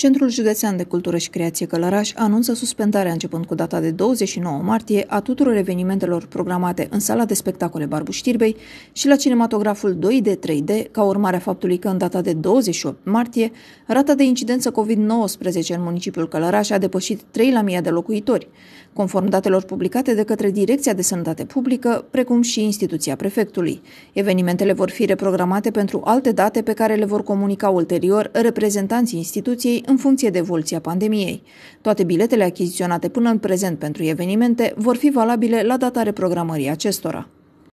Centrul Județean de Cultură și Creație Călăraș anunță suspendarea începând cu data de 29 martie a tuturor evenimentelor programate în sala de spectacole Barbu Știrbei și la cinematograful 2D-3D, ca urmare a faptului că în data de 28 martie, rata de incidență COVID-19 în municipiul Călăraș a depășit 3 la 1000 de locuitori, conform datelor publicate de către Direcția de Sănătate Publică, precum și instituția prefectului. Evenimentele vor fi reprogramate pentru alte date pe care le vor comunica ulterior reprezentanții instituției în funcție de evoluția pandemiei. Toate biletele achiziționate până în prezent pentru evenimente vor fi valabile la data reprogramării acestora.